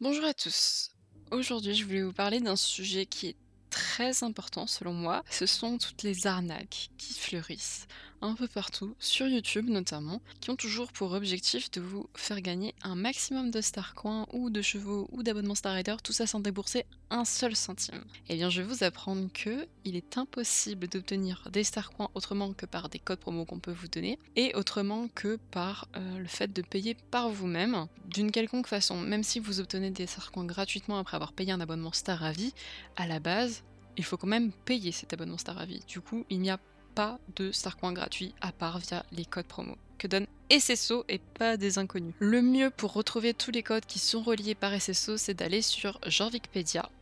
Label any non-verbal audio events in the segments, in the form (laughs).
Bonjour à tous. Aujourd'hui, je voulais vous parler d'un sujet qui est très important selon moi. Ce sont toutes les arnaques qui fleurissent un peu partout, sur YouTube notamment, qui ont toujours pour objectif de vous faire gagner un maximum de Starcoin ou de chevaux ou d'abonnements Star Rider, tout ça sans débourser un seul centime. Eh bien, je vais vous apprendre que il est impossible d'obtenir des Starcoins autrement que par des codes promo qu'on peut vous donner et autrement que par euh, le fait de payer par vous-même d'une quelconque façon. Même si vous obtenez des Starcoins gratuitement après avoir payé un abonnement Star à à la base, il faut quand même payer cet abonnement Star Du coup, il n'y a pas de StarCoin gratuit à part via les codes promo que donne SSO et pas des inconnus. Le mieux pour retrouver tous les codes qui sont reliés par SSO, c'est d'aller sur genre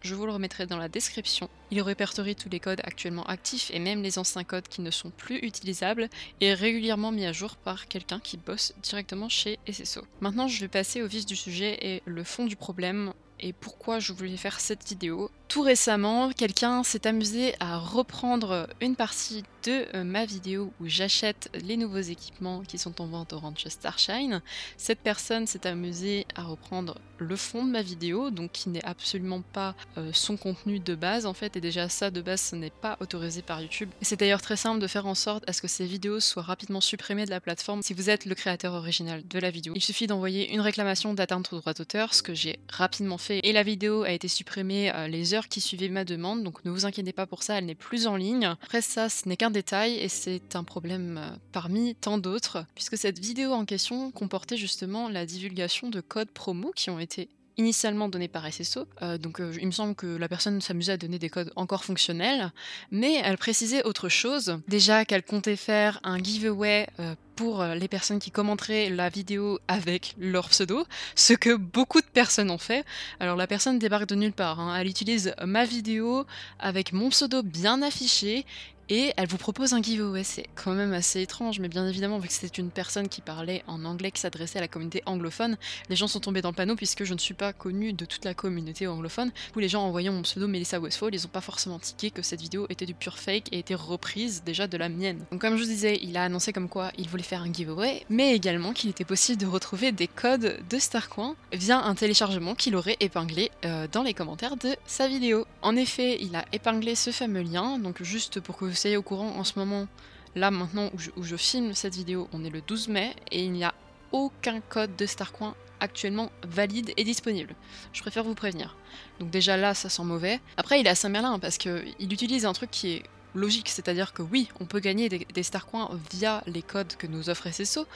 Je vous le remettrai dans la description. Il répertorie tous les codes actuellement actifs et même les anciens codes qui ne sont plus utilisables et régulièrement mis à jour par quelqu'un qui bosse directement chez SSO. Maintenant, je vais passer au vif du sujet et le fond du problème et pourquoi je voulais faire cette vidéo tout récemment, quelqu'un s'est amusé à reprendre une partie de euh, ma vidéo où j'achète les nouveaux équipements qui sont en vente au ranch Starshine. Cette personne s'est amusée à reprendre le fond de ma vidéo, donc qui n'est absolument pas euh, son contenu de base en fait, et déjà ça de base ce n'est pas autorisé par YouTube. C'est d'ailleurs très simple de faire en sorte à ce que ces vidéos soient rapidement supprimées de la plateforme si vous êtes le créateur original de la vidéo. Il suffit d'envoyer une réclamation d'atteinte au droit d'auteur, ce que j'ai rapidement fait, et la vidéo a été supprimée euh, les heures qui suivaient ma demande, donc ne vous inquiétez pas pour ça, elle n'est plus en ligne. Après ça, ce n'est qu'un détail et c'est un problème euh, parmi tant d'autres, puisque cette vidéo en question comportait justement la divulgation de codes promo qui ont été initialement donné par SSO. Euh, donc euh, il me semble que la personne s'amusait à donner des codes encore fonctionnels, mais elle précisait autre chose. Déjà qu'elle comptait faire un giveaway euh, pour les personnes qui commenteraient la vidéo avec leur pseudo, ce que beaucoup de personnes ont fait. Alors la personne débarque de nulle part, hein. elle utilise ma vidéo avec mon pseudo bien affiché et elle vous propose un giveaway. C'est quand même assez étrange, mais bien évidemment, vu que c'était une personne qui parlait en anglais, qui s'adressait à la communauté anglophone, les gens sont tombés dans le panneau puisque je ne suis pas connue de toute la communauté anglophone. Où les gens, en voyant mon pseudo Melissa Westfall, ils n'ont pas forcément tiqué que cette vidéo était du pur fake et était reprise déjà de la mienne. Donc, comme je vous disais, il a annoncé comme quoi il voulait faire un giveaway, mais également qu'il était possible de retrouver des codes de Starcoin via un téléchargement qu'il aurait épinglé euh, dans les commentaires de sa vidéo. En effet, il a épinglé ce fameux lien, donc juste pour que vous soyez au courant, en ce moment, là maintenant où je, filme cette vidéo, on est le 12 mai et il n'y a aucun code de StarCoin actuellement valide et disponible. Je préfère vous prévenir. Donc déjà là, ça sent mauvais. Après, il est à Saint-Merlin parce qu'il utilise un truc qui est logique, c'est-à-dire que oui, on peut gagner des, star coins via les codes que nous offre SSO,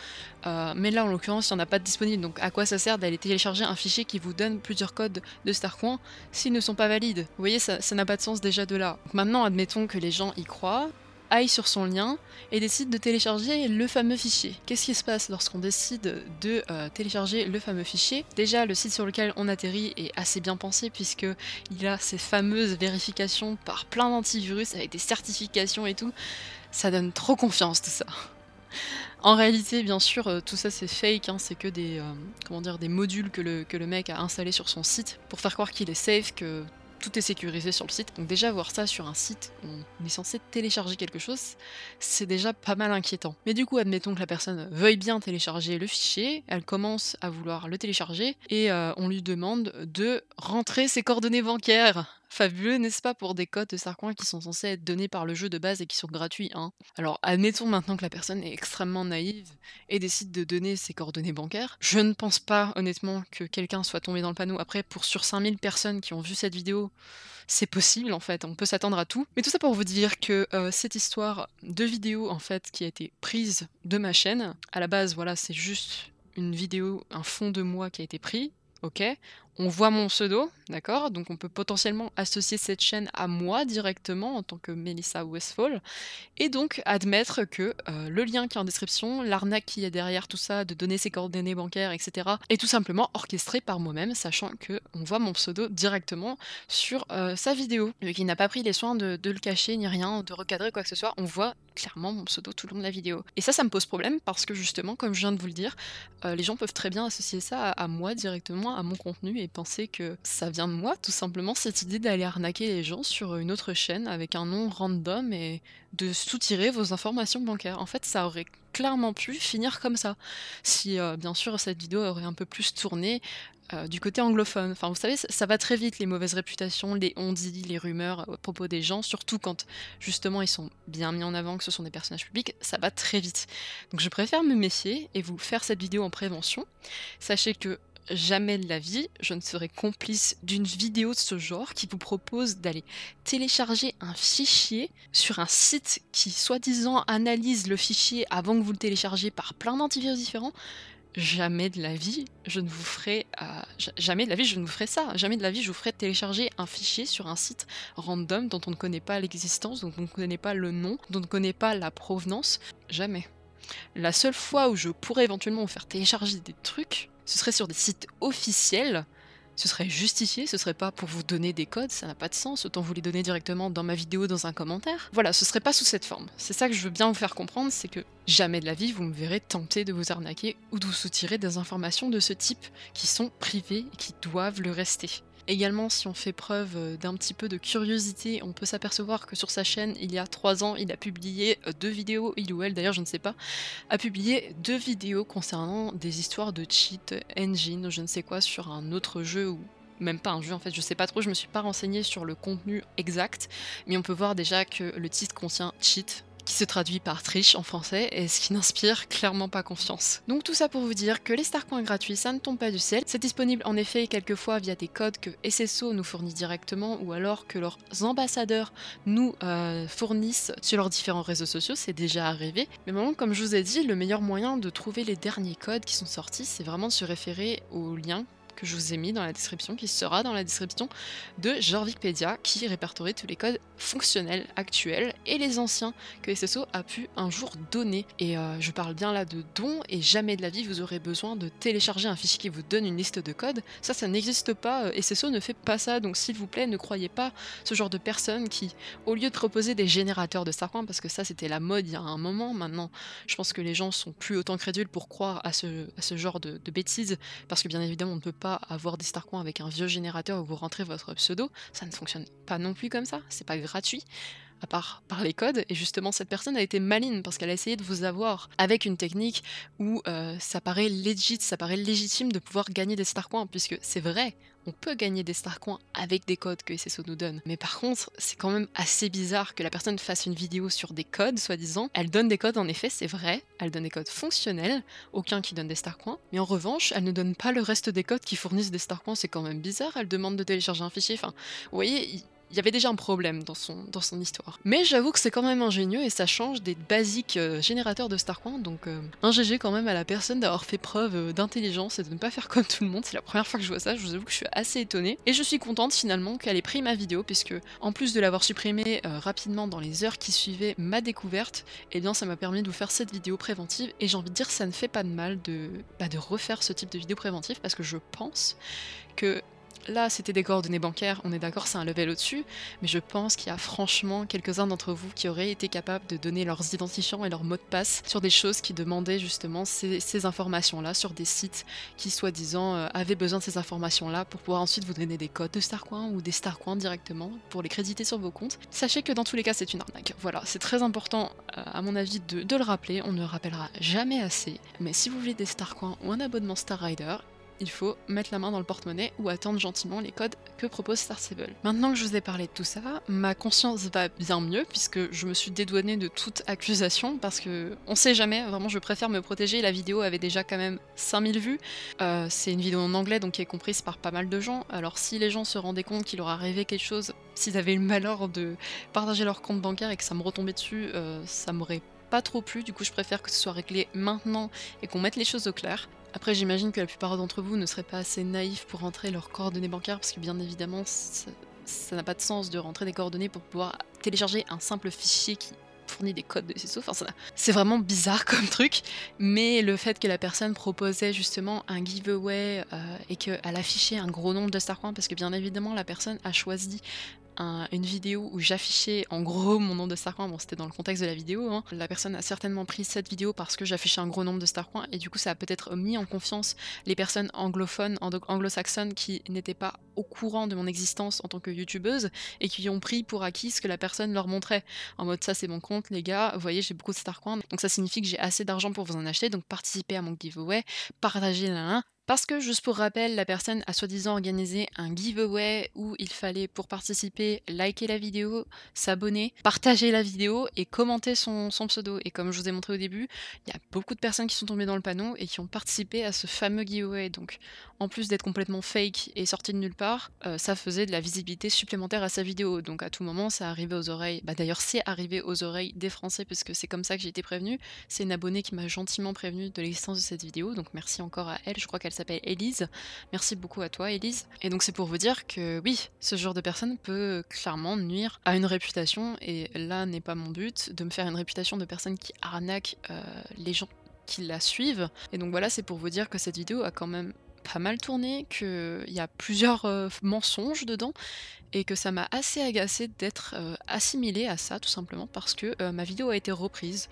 euh, mais là en l'occurrence il n'y en a pas de disponible, donc à quoi ça sert d'aller télécharger un fichier qui vous donne plusieurs codes de star coins s'ils ne sont pas valides Vous voyez, ça n'a pas de sens déjà de là. maintenant, admettons que les gens y croient, aille sur son lien et décide de télécharger le fameux fichier. Qu'est-ce qui se passe lorsqu'on décide de euh, télécharger le fameux fichier Déjà, le site sur lequel on atterrit est assez bien pensé puisque il a ces fameuses vérifications par plein d'antivirus avec des certifications et tout. Ça donne trop confiance tout ça. En réalité, bien sûr, euh, tout ça c'est fake, hein. c'est que des, euh, comment dire, des modules que le, que le mec a installés sur son site pour faire croire qu'il est safe, que tout est sécurisé sur le site. Donc déjà voir ça sur un site où on est censé télécharger quelque chose, c'est déjà pas mal inquiétant. Mais du coup, admettons que la personne veuille bien télécharger le fichier, elle commence à vouloir le télécharger et euh, on lui demande de rentrer ses coordonnées bancaires. Fabuleux, n'est-ce pas, pour des codes de Sarcoin qui sont censés être donnés par le jeu de base et qui sont gratuits, hein Alors, admettons maintenant que la personne est extrêmement naïve et décide de donner ses coordonnées bancaires. Je ne pense pas, honnêtement, que quelqu'un soit tombé dans le panneau. Après, pour sur 5000 personnes qui ont vu cette vidéo, c'est possible, en fait, on peut s'attendre à tout. Mais tout ça pour vous dire que euh, cette histoire de vidéo, en fait, qui a été prise de ma chaîne, à la base, voilà, c'est juste une vidéo, un fond de moi qui a été pris, ok On voit mon pseudo, D'accord Donc on peut potentiellement associer cette chaîne à moi directement en tant que Melissa Westfall et donc admettre que euh, le lien qui est en description, l'arnaque qui est derrière tout ça, de donner ses coordonnées bancaires, etc. est tout simplement orchestré par moi-même, sachant que on voit mon pseudo directement sur euh, sa vidéo. Vu qu'il n'a pas pris les soins de, le cacher ni rien, de recadrer quoi que ce soit, on voit clairement mon pseudo tout le long de la vidéo. Et ça, ça me pose problème parce que justement, comme je viens de vous le dire, euh, les gens peuvent très bien associer ça à, à moi directement, à mon contenu et penser que ça vient de moi, tout simplement, cette idée d'aller arnaquer les gens sur une autre chaîne avec un nom random et de soutirer vos informations bancaires. En fait, ça aurait clairement pu finir comme ça. Si, euh, bien sûr, cette vidéo aurait un peu plus tourné euh, du côté anglophone. Enfin, vous savez, ça, va très vite, les mauvaises réputations, les on les rumeurs à propos des gens, surtout quand, justement, ils sont bien mis en avant que ce sont des personnages publics, ça va très vite. Donc, je préfère me méfier et vous faire cette vidéo en prévention. Sachez que jamais de la vie, je ne serai complice d'une vidéo de ce genre qui vous propose d'aller télécharger un fichier sur un site qui soi-disant analyse le fichier avant que vous le téléchargez par plein d'antivirus différents. Jamais de la vie, je ne vous ferai euh, jamais de la vie, je ne vous ferai ça. Jamais de la vie, je vous ferai télécharger un fichier sur un site random dont on ne connaît pas l'existence, dont on ne connaît pas le nom, dont on ne connaît pas la provenance. Jamais. La seule fois où je pourrais éventuellement vous faire télécharger des trucs, ce serait sur des sites officiels, ce serait justifié, ce serait pas pour vous donner des codes, ça n'a pas de sens, autant vous les donner directement dans ma vidéo, dans un commentaire. Voilà, ce serait pas sous cette forme. C'est ça que je veux bien vous faire comprendre, c'est que jamais de la vie vous me verrez tenter de vous arnaquer ou de vous soutirer des informations de ce type qui sont privées et qui doivent le rester. Également, si on fait preuve euh, d'un petit peu de curiosité, on peut s'apercevoir que sur sa chaîne, il y a trois ans, il a publié euh, deux vidéos, il ou elle d'ailleurs, je ne sais pas, a publié deux vidéos concernant des histoires de cheat, engine, je ne sais quoi, sur un autre jeu ou même pas un jeu en fait, je sais pas trop, je me suis pas renseignée sur le contenu exact, mais on peut voir déjà que le titre contient cheat, qui se traduit par triche en français et ce qui n'inspire clairement pas confiance. Donc tout ça pour vous dire que les Starcoins gratuits, ça ne tombe pas du ciel. C'est disponible en effet quelquefois via des codes que SSO nous fournit directement ou alors que leurs ambassadeurs nous euh, fournissent sur leurs différents réseaux sociaux, c'est déjà arrivé. Mais maintenant, comme je vous ai dit, le meilleur moyen de trouver les derniers codes qui sont sortis, c'est vraiment de se référer aux liens que je vous ai mis dans la description, qui sera dans la description de Jorvikpedia qui répertorie tous les codes fonctionnels actuels et les anciens que SSO a pu un jour donner. Et euh, je parle bien là de dons, et jamais de la vie vous aurez besoin de télécharger un fichier qui vous donne une liste de codes. Ça, ça n'existe pas, euh, SSO ne fait pas ça, donc s'il vous plaît, ne croyez pas ce genre de personnes qui, au lieu de proposer des générateurs de StarCoin, parce que ça c'était la mode il y a un moment, maintenant je pense que les gens sont plus autant crédules pour croire à ce, genre de bêtises, parce que bien évidemment on ne peut pas avoir des StarCoins avec un vieux générateur où vous rentrez votre pseudo, ça ne fonctionne pas non plus comme ça, c'est pas gratuit à part par les codes. Et justement, cette personne a été maligne parce qu'elle a essayé de vous avoir avec une technique où euh, ça paraît legit, ça paraît légitime de pouvoir gagner des star coins, puisque c'est vrai, on peut gagner des star coins avec des codes que SSO nous donne. Mais par contre, c'est quand même assez bizarre que la personne fasse une vidéo sur des codes, soi-disant. Elle donne des codes, en effet, c'est vrai. Elle donne des codes fonctionnels, aucun qui donne des star coins. Mais en revanche, elle ne donne pas le reste des codes qui fournissent des star coins. C'est quand même bizarre. Elle demande de télécharger un fichier. Enfin, vous voyez, il y avait déjà un problème dans son, dans son histoire. Mais j'avoue que c'est quand même ingénieux et ça change des basiques euh, générateurs de StarCoin, donc euh, un GG quand même à la personne d'avoir fait preuve euh, d'intelligence et de ne pas faire comme tout le monde. C'est la première fois que je vois ça, je vous avoue que je suis assez étonnée. Et je suis contente finalement qu'elle ait pris ma vidéo, puisque en plus de l'avoir supprimée rapidement dans les heures qui suivaient ma découverte, et eh bien ça m'a permis de vous faire cette vidéo préventive, et j'ai envie de dire ça ne fait pas de mal de, bah, de refaire ce type de vidéo préventive, parce que je pense que Là, c'était des coordonnées bancaires, on est d'accord, c'est un level au-dessus, mais je pense qu'il y a franchement quelques-uns d'entre vous qui auraient été capables de donner leurs identifiants et leurs mots de passe sur des choses qui demandaient justement ces, informations-là, sur des sites qui, soi-disant, euh, avaient besoin de ces informations-là pour pouvoir ensuite vous donner des codes de StarCoin ou des StarCoin directement pour les créditer sur vos comptes. Sachez que dans tous les cas, c'est une arnaque. Voilà, c'est très important, euh, à mon avis, de, le rappeler, on ne le rappellera jamais assez, mais si vous voulez des StarCoin ou un abonnement Starrider il faut mettre la main dans le porte-monnaie ou attendre gentiment les codes que propose Star Maintenant que je vous ai parlé de tout ça, ma conscience va bien mieux puisque je me suis dédouanée de toute accusation parce que on sait jamais, vraiment je préfère me protéger, la vidéo avait déjà quand même 5000 vues, euh, c'est une vidéo en anglais donc qui est comprise par pas mal de gens, alors si les gens se rendaient compte qu'il leur rêvé quelque chose, s'ils avaient eu le malheur de partager leur compte bancaire et que ça me retombait dessus, euh, ça m'aurait pas trop plu, du coup je préfère que ce soit réglé maintenant et qu'on mette les choses au clair. Après, j'imagine que la plupart d'entre vous ne seraient pas assez naïfs pour rentrer leurs coordonnées bancaires, parce que bien évidemment, ça n'a pas de sens de rentrer des coordonnées pour pouvoir télécharger un simple fichier qui fournit des codes de CISO. Enfin, c'est vraiment bizarre comme truc. Mais le fait que la personne proposait justement un giveaway euh, et qu'elle affichait un gros nombre de StarCoin, parce que bien évidemment, la personne a choisi une vidéo où j'affichais en gros mon nombre de starcoin Bon, c'était dans le contexte de la vidéo. Hein. La personne a certainement pris cette vidéo parce que j'affichais un gros nombre de starcoin et du coup, ça a peut-être mis en confiance les personnes anglophones, anglo-saxonnes qui n'étaient pas au courant de mon existence en tant que youtubeuse et qui ont pris pour acquis ce que la personne leur montrait. En mode, ça c'est mon compte, les gars, vous voyez, j'ai beaucoup de starcoin Donc ça signifie que j'ai assez d'argent pour vous en acheter. Donc participez à mon giveaway, partagez l'un, hein. Parce que, juste pour rappel, la personne a soi-disant organisé un giveaway où il fallait, pour participer, liker la vidéo, s'abonner, partager la vidéo et commenter son, pseudo. Et comme je vous ai montré au début, il y a beaucoup de personnes qui sont tombées dans le panneau et qui ont participé à ce fameux giveaway. Donc, en plus d'être complètement fake et sorti de nulle part, euh, ça faisait de la visibilité supplémentaire à sa vidéo. Donc, à tout moment, ça arrivait aux oreilles. Bah, D'ailleurs, c'est arrivé aux oreilles des Français puisque c'est comme ça que j'ai été prévenue. C'est une abonnée qui m'a gentiment prévenue de l'existence de cette vidéo. Donc, merci encore à elle. Je crois qu'elle s'appelle Elise. Merci beaucoup à toi, Elise. Et donc, c'est pour vous dire que oui, ce genre de personne peut clairement nuire à une réputation. Et là n'est pas mon but de me faire une réputation de personne qui arnaque euh, les gens qui la suivent. Et donc voilà, c'est pour vous dire que cette vidéo a quand même pas mal tourné, qu'il y a plusieurs euh, mensonges dedans, et que ça m'a assez agacé d'être euh, assimilée à ça, tout simplement parce que ma vidéo a été reprise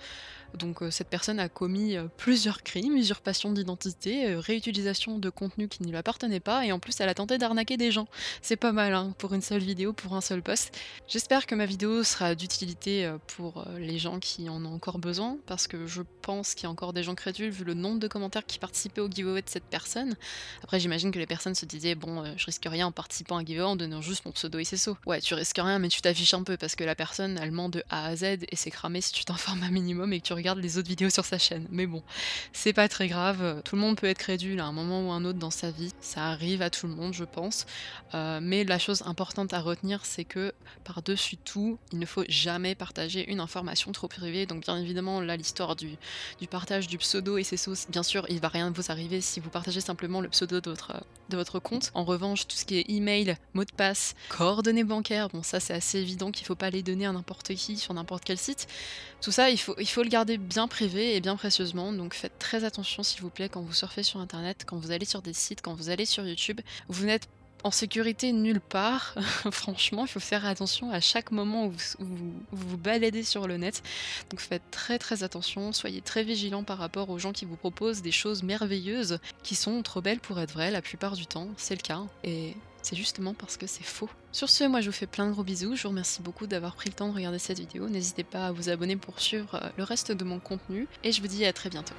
donc euh, cette personne a commis euh, plusieurs crimes, usurpation d'identité, euh, réutilisation de contenu qui ne lui appartenait pas, et en plus elle a tenté d'arnaquer des gens. C'est pas mal hein, pour une seule vidéo, pour un seul post. J'espère que ma vidéo sera d'utilité pour les gens qui en ont encore besoin, parce que je pense qu'il y a encore des gens crédules vu le nombre de commentaires qui participaient au giveaway de cette personne. Après j'imagine que les personnes se disaient bon je risque rien en participant à un giveaway en donnant juste mon pseudo et SSO. Ouais tu risques rien mais tu t'affiches un peu parce que la personne elle ment de A à Z et c'est cramé si tu t'informes un minimum et que tu les autres vidéos sur sa chaîne. Mais bon, c'est pas très grave. Tout le monde peut être crédule à un moment ou un autre dans sa vie. Ça arrive à tout le monde, je pense. Euh, mais la chose importante à retenir, c'est que par-dessus tout, il ne faut jamais partager une information trop privée. Donc bien évidemment, là, l'histoire du, partage du pseudo et ses sauces, bien sûr, il va rien vous arriver si vous partagez simplement le pseudo de votre, de votre compte. En revanche, tout ce qui est email, mot de passe, coordonnées bancaires, bon ça c'est assez évident qu'il faut pas les donner à n'importe qui sur n'importe quel site. Tout ça, il faut, il faut le garder bien privé et bien précieusement, donc faites très attention s'il vous plaît quand vous surfez sur Internet, quand vous allez sur des sites, quand vous allez sur YouTube. Vous n'êtes en sécurité nulle part. (laughs) Franchement, il faut faire attention à chaque moment où vous, vous, baladez sur le net. Donc faites très très attention, soyez très vigilants par rapport aux gens qui vous proposent des choses merveilleuses qui sont trop belles pour être vraies la plupart du temps, c'est le cas. Et c'est justement parce que c'est faux. Sur ce, moi je vous fais plein de gros bisous, je vous remercie beaucoup d'avoir pris le temps de regarder cette vidéo, n'hésitez pas à vous abonner pour suivre euh, le reste de mon contenu, et je vous dis à très bientôt.